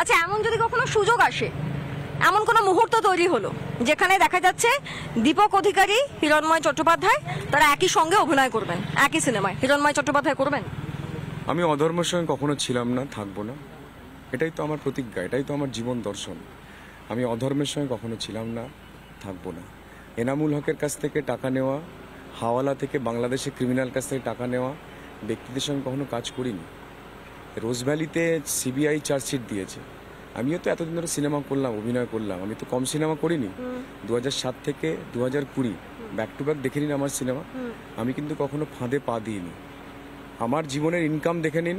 আচ্ছা এমন যদি কখনো সুযোগ আসে এমন কোনো মুহূর্ত তৈরি হলো যেখানে দেখা যাচ্ছে দীপক অধিকারী হিরণময় চট্টোপাধ্যায় তারা একই সঙ্গে অভিনয় করবেন একই সিনেমায় হিরণময় চট্টোপাধ্যায় করবেন আমি অধর্মের সঙ্গে কখনো ছিলাম না থাকবো না এটাই তো আমার প্রতিজ্ঞা এটাই তো আমার জীবন দর্শন আমি অধর্মের সঙ্গে কখনো ছিলাম না থাকবো না এনামুল হকের কাছ থেকে টাকা নেওয়া হাওয়ালা থেকে বাংলাদেশে ক্রিমিনাল কাছ থেকে টাকা নেওয়া ব্যক্তিদের সঙ্গে কখনো কাজ করিনি রোজভ্যালিতে সিবিআই চার্জশিট দিয়েছে আমিও তো এতদিন ধরে সিনেমা করলাম অভিনয় করলাম আমি তো কম সিনেমা করিনি দু সাত থেকে দু হাজার কুড়ি ব্যাক টু ব্যাক দেখে নিন আমার সিনেমা আমি কিন্তু কখনো ফাঁদে পা দিইনি আমার জীবনের ইনকাম দেখে নিন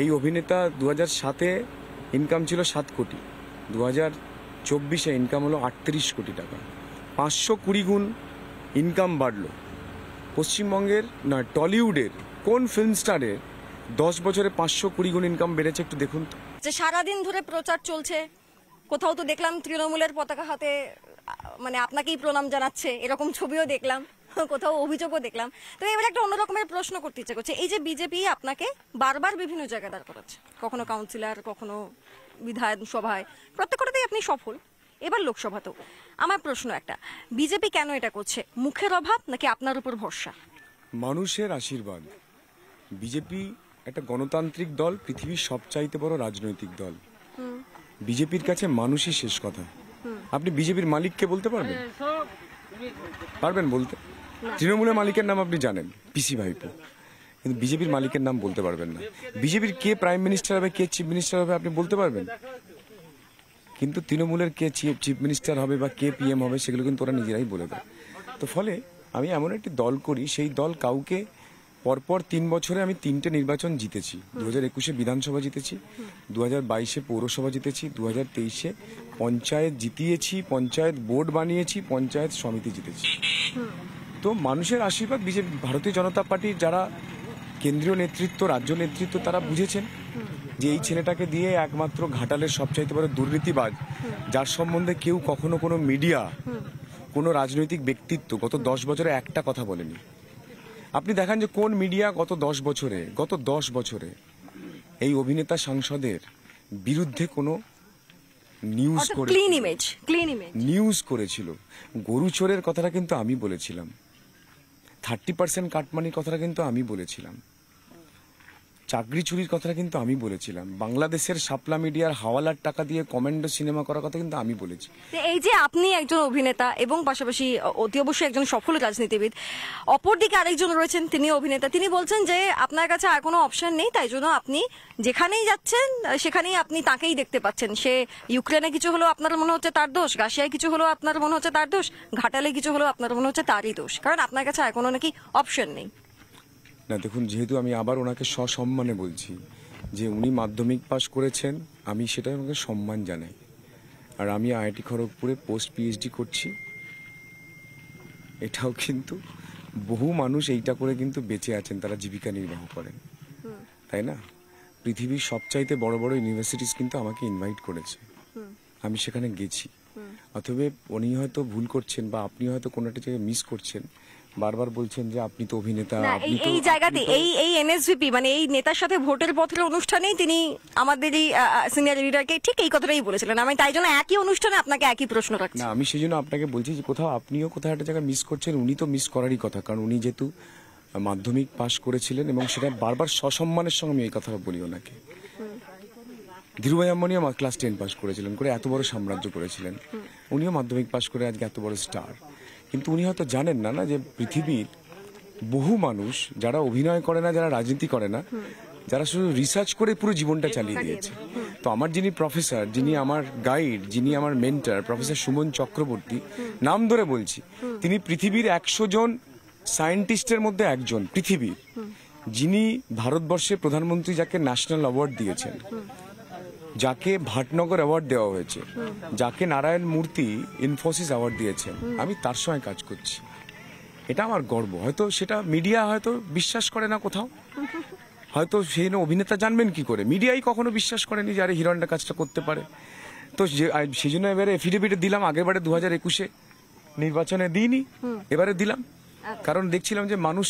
এই অভিনেতা দু হাজার সাতে ইনকাম ছিল সাত কোটি দু হাজার চব্বিশে ইনকাম হলো আটত্রিশ কোটি টাকা পাঁচশো কুড়ি গুণ ইনকাম বাড়লো পশ্চিমবঙ্গের না টলিউডের কোন ফিল্ম স্টারের দশ বছরে পাঁচশো কুড়ি গুণ ইনকাম বেড়েছে একটু দেখুন তো যে সারাদিন ধরে প্রচার চলছে কোথাও তো দেখলাম তৃণমূলের পতাকা হাতে মানে আপনাকেই প্রণাম জানাচ্ছে এরকম ছবিও দেখলাম কোথাও অভিযোগও দেখলাম তো এবার একটা অন্যরকমের প্রশ্ন করতে ইচ্ছে করছে এই যে বিজেপি আপনাকে বারবার বিভিন্ন জায়গায় দাঁড় করাচ্ছে কখনো কাউন্সিলর কখনো বিধানসভায় প্রত্যেকটাতেই আপনি সফল এবার লোকসভাতেও আমার প্রশ্ন একটা বিজেপি কেন এটা করছে মুখের অভাব নাকি আপনার উপর ভরসা মানুষের আশীর্বাদ বিজেপি একটা গণতান্ত্রিক দল পৃথিবীর সবচাইতে বড় রাজনৈতিক দল বিজেপির কাছে মানুষই শেষ কথা আপনি বিজেপির মালিককে বলতে পারবেন হ্যাঁ, পারবেন বলতে তৃণমূলের মালিকের নাম আপনি জানেন পিসি ভাইপো কিন্তু বিজেপির মালিকের নাম বলতে পারবেন না বিজেপির কে প্রাইম মিনিস্টার হবে কে চিফ মিনিস্টার হবে আপনি বলতে পারবেন কিন্তু তৃণমূলের কে চিফ মিনিস্টার হবে বা কে পিএম হবে সেগুলো কিন্তু ওরা নিজেরাই বলে দেয় তো ফলে আমি এমন একটি দল করি সেই দল কাউকে পরপর তিন বছরে আমি তিনটে নির্বাচন জিতেছি দু হাজার একুশে বিধানসভা জিতেছি দু হাজার বাইশে পৌরসভা জিতেছি দু হাজার তেইশে পঞ্চায়েত জিতিয়েছি পঞ্চায়েত বোর্ড বানিয়েছি পঞ্চায়েত সমিতি জিতেছি তো মানুষের আশীর্বাদ বিজেপি ভারতীয় জনতা পার্টির যারা কেন্দ্রীয় নেতৃত্ব রাজ্য নেতৃত্ব তারা বুঝেছেন যে এই ছেলেটাকে দিয়ে একমাত্র ঘাটালের সবচাইতে বড় দুর্নীতিবাজ যার সম্বন্ধে কেউ কখনো কোনো মিডিয়া কোনো রাজনৈতিক ব্যক্তিত্ব গত দশ বছরে একটা কথা বলেনি আপনি দেখান যে কোন মিডিয়া গত দশ বছরে গত দশ বছরে এই অভিনেতা সাংসদের বিরুদ্ধে কোনো নিউজ করে clean image clean image news করেছিল গরু চোরের কথাটা কিন্তু আমি বলেছিলাম থার্টি পার্সেন্ট কাটমানির কথাটা কিন্তু আমি বলেছিলাম চাকরি চুরির কথাটা কিন্তু আমি বলেছিলাম বাংলাদেশের সাপলা মিডিয়ার হাওয়ালার টাকা দিয়ে কমেন্ডো সিনেমা করার কথা কিন্তু আমি বলেছি এই যে আপনি একজন অভিনেতা এবং পাশাপাশি অতি অবশ্যই একজন সফল রাজনীতিবিদ অপরদিকে আরেকজন রয়েছেন তিনি অভিনেতা তিনি বলছেন যে আপনার কাছে আর কোনো অপশন নেই তাই জন্য আপনি যেখানেই যাচ্ছেন সেখানেই আপনি তাকেই দেখতে পাচ্ছেন সে ইউক্রেনে কিছু হলো আপনার মনে হচ্ছে তার দোষ রাশিয়ায় কিছু হলো আপনার মনে হচ্ছে তার দোষ ঘাটালে কিছু হলো আপনার মনে হচ্ছে তারই দোষ কারণ আপনার কাছে আর কোনো নাকি অপশন নেই না দেখুন যেহেতু আমি আবার ওনাকে সসম্মানে বলছি যে উনি মাধ্যমিক পাশ করেছেন আমি সেটাই ওনাকে সম্মান জানাই আর আমি আইআইটি খড়গপুরে পোস্ট পিএইচডি করছি এটাও কিন্তু বহু মানুষ এইটা করে কিন্তু বেঁচে আছেন তারা জীবিকা নির্বাহ করেন তাই না পৃথিবীর সবচাইতে বড় বড় ইউনিভার্সিটিস কিন্তু আমাকে ইনভাইট করেছে আমি সেখানে গেছি অথবা উনি হয়তো ভুল করছেন বা আপনি হয়তো কোনো একটা জায়গায় মিস করছেন বারবার বলছেন যে আপনি তো অভিনেতা আপনি এই জায়গাতে এই এই এনএসভিপি মানে এই নেতার সাথে ভোটের পথের অনুষ্ঠানেই তিনি আমাদেরই সিনিয়র লিডারকে ঠিক এই কথাটাই বলেছিলেন আমি তাই জন্য একই অনুষ্ঠানে আপনাকে একই প্রশ্ন রাখছি না আমি সেই জন্য আপনাকে বলছি যে কোথাও আপনিও কোথাও একটা জায়গা মিস করছেন উনি তো মিস করারই কথা কারণ উনি যেহেতু মাধ্যমিক পাশ করেছিলেন এবং সেটা বারবার সসম্মানের সঙ্গে আমি এই কথা বলি ওনাকে ধীরুভাই আম্বানিও ক্লাস টেন পাস করেছিলেন করে এত বড় সাম্রাজ্য করেছিলেন উনিও মাধ্যমিক পাশ করে আজকে এত বড় স্টার কিন্তু উনি হয়তো জানেন না না যে পৃথিবীর বহু মানুষ যারা অভিনয় করে না যারা রাজনীতি করে না যারা শুধু রিসার্চ করে পুরো জীবনটা চালিয়ে দিয়েছে তো আমার যিনি প্রফেসর যিনি আমার গাইড যিনি আমার মেন্টার প্রফেসর সুমন চক্রবর্তী নাম ধরে বলছি তিনি পৃথিবীর একশো জন সায়েন্টিস্টের মধ্যে একজন পৃথিবীর যিনি ভারতবর্ষে প্রধানমন্ত্রী যাকে ন্যাশনাল অ্যাওয়ার্ড দিয়েছেন যাকে ভাটনগর অ্যাওয়ার্ড দেওয়া হয়েছে যাকে নারায়ণ মূর্তি ইনফোসিস অ্যাওয়ার্ড দিয়েছেন আমি তার সঙ্গে কাজ করছি এটা আমার গর্ব হয়তো সেটা মিডিয়া হয়তো বিশ্বাস করে না কোথাও হয়তো সেই অভিনেতা জানবেন কি করে মিডিয়াই কখনো বিশ্বাস করেনি যে আরে হিরণটা কাজটা করতে পারে তো সেই জন্য এবারে এফিডেভিট দিলাম আগেরবারে দু হাজার একুশে নির্বাচনে দিইনি এবারে দিলাম কারণ দেখছিলাম যে মানুষ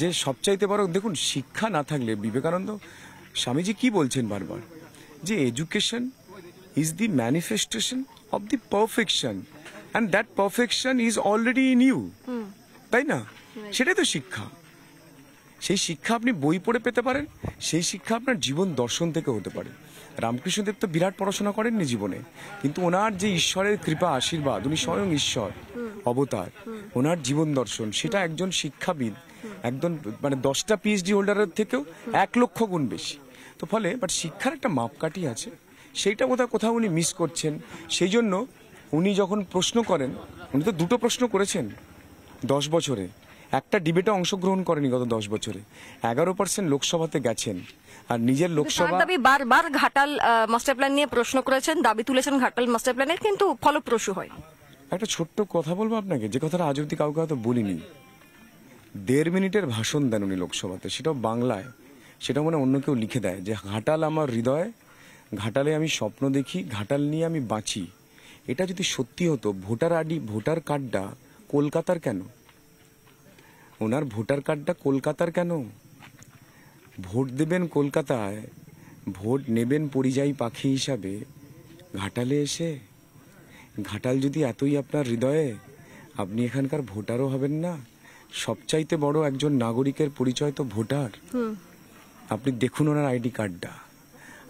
যে সবচাইতে বড় দেখুন শিক্ষা না থাকলে বিবেকানন্দ স্বামীজি কি বলছেন বারবার যে education is the manifestation of the perfection and that perfection is already in you তাই না সেটাই তো শিক্ষা সেই শিক্ষা আপনি বই পড়ে পেতে পারেন সেই শিক্ষা আপনার জীবন দর্শন থেকে হতে পারে রামকৃষ্ণদেব তো বিরাট পড়াশোনা করেননি জীবনে কিন্তু ওনার যে ঈশ্বরের কৃপা আশীর্বাদ উনি স্বয়ং ঈশ্বর hmm. অবতার hmm. ওনার জীবন দর্শন সেটা hmm. একজন শিক্ষাবিদ একজন মানে দশটা পিএইচডি হোল্ডারের থেকেও এক লক্ষ গুণ বেশি তো ফলে বাট শিক্ষার একটা মাপকাঠি আছে সেইটা কোথাও কোথাও উনি মিস করছেন সেই জন্য উনি যখন প্রশ্ন করেন উনি তো দুটো প্রশ্ন করেছেন দশ বছরে একটা ডিবেটে অংশগ্রহণ করেনি গত দশ বছরে এগারো পার্সেন্ট লোকসভাতে গেছেন আর নিজের লোকসভা দাবি বারবার ঘাটাল মাস্টার প্ল্যান নিয়ে প্রশ্ন করেছেন দাবি তুলেছেন ঘাটাল মাস্টার প্ল্যানের কিন্তু ফলপ্রসূ হয় একটা ছোট্ট কথা বলবো আপনাকে যে কথাটা আজ অব্দি কাউকে হয়তো বলিনি দেড় মিনিটের ভাষণ দেন উনি লোকসভাতে সেটাও বাংলায় সেটা মনে অন্য কেউ লিখে দেয় যে ঘাটাল আমার হৃদয় ঘাটালে আমি স্বপ্ন দেখি ঘাটাল নিয়ে আমি বাঁচি এটা যদি সত্যি হতো ভোটার আইডি ভোটার কার্ডটা কলকাতার কেন ওনার ভোটার কার্ডটা কলকাতার কেন ভোট দেবেন কলকাতায় ভোট নেবেন পরিযায়ী পাখি হিসাবে ঘাটালে এসে ঘাটাল যদি এতই আপনার হৃদয়ে আপনি এখানকার ভোটারও হবেন না সবচাইতে বড় একজন নাগরিকের পরিচয় তো ভোটার আপনি দেখুন ওনার আইডি কার্ডটা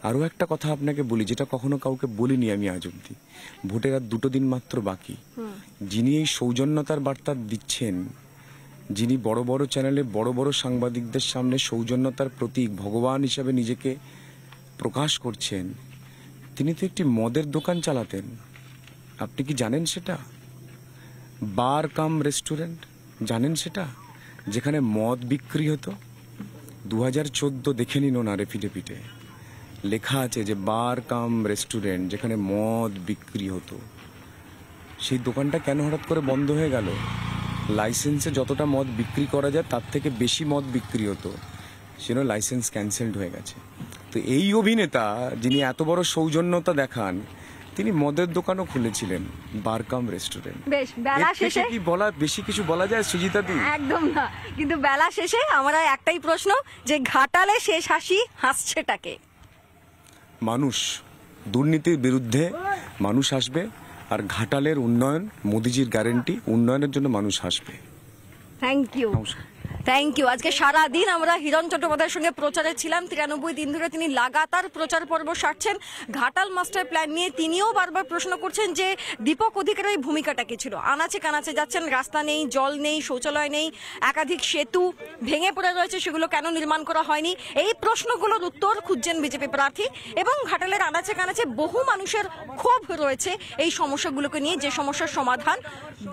আরও একটা কথা আপনাকে বলি যেটা কখনো কাউকে বলিনি আমি আজ অব্দি ভোটের আর দুটো দিন মাত্র বাকি যিনি এই সৌজন্যতার বার্তা দিচ্ছেন যিনি বড় বড় চ্যানেলে বড় বড় সাংবাদিকদের সামনে সৌজন্যতার প্রতীক ভগবান হিসাবে নিজেকে প্রকাশ করছেন তিনি তো একটি মদের দোকান চালাতেন আপনি কি জানেন সেটা বার কাম রেস্টুরেন্ট জানেন সেটা যেখানে মদ বিক্রি হতো দু হাজার চোদ্দ দেখে নিন না পিঠে লেখা আছে যে বার কাম রেস্টুরেন্ট যেখানে মদ বিক্রি হতো সেই দোকানটা কেন হঠাৎ করে বন্ধ হয়ে গেল লাইসেন্সে যতটা মদ বিক্রি করা যায় তার থেকে বেশি মদ বিক্রি হতো সেন লাইসেন্স ক্যান্সেলড হয়ে গেছে তো এই অভিনেতা যিনি এত বড় সৌজন্যতা দেখান তিনি মদের দোকানও খুলেছিলেন বারকাম রেস্টুরেন্ট বেশ বেলা শেষে কি বলা বেশি কিছু বলা যায় সুজিতা দি একদম না কিন্তু বেলা শেষে আমার একটাই প্রশ্ন যে ঘাটালে শেষ হাসি হাসছেটাকে মানুষ দুর্নীতির বিরুদ্ধে মানুষ আসবে আর ঘাটালের উন্নয়ন মোদিজির গ্যারেন্টি উন্নয়নের জন্য মানুষ আসবে থ্যাংক ইউ নমস্কার থ্যাংক ইউ আজকে সারা দিন আমরা হিরণ চট্টোপাধ্যায়ের সঙ্গে প্রচারে ছিলাম তিরানব্বই দিন ধরে তিনি লাগাতার প্রচার পর্ব সারছেন ঘাটাল মাস্টার প্ল্যান নিয়ে তিনিও বারবার প্রশ্ন করছেন যে দীপক অধিকারের ভূমিকাটা কি ছিল আনাচে কানাচে যাচ্ছেন রাস্তা নেই জল নেই শৌচালয় নেই একাধিক সেতু ভেঙে পড়ে রয়েছে সেগুলো কেন নির্মাণ করা হয়নি এই প্রশ্নগুলোর উত্তর খুঁজছেন বিজেপি প্রার্থী এবং ঘাটালের আনাচে কানাচে বহু মানুষের ক্ষোভ রয়েছে এই সমস্যাগুলোকে নিয়ে যে সমস্যার সমাধান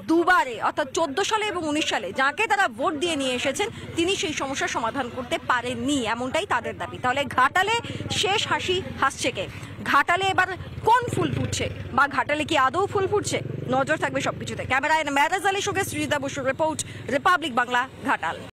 দুবারে অর্থাৎ চোদ্দ সালে এবং উনিশ সালে যাকে তারা ভোট দিয়ে নিয়ে এসেছে করেছেন তিনি সেই সমস্যার সমাধান করতে পারেননি এমনটাই তাদের দাবি তাহলে ঘাটালে শেষ হাসি হাসছে কে ঘাটালে এবার কোন ফুল ফুটছে বা ঘাটালে কি আদৌ ফুল ফুটছে নজর থাকবে সবকিছুতে ক্যামেরায় ম্যারাজ আলী সঙ্গে সৃজিতা বসুর রিপোর্ট রিপাবলিক বাংলা ঘাটাল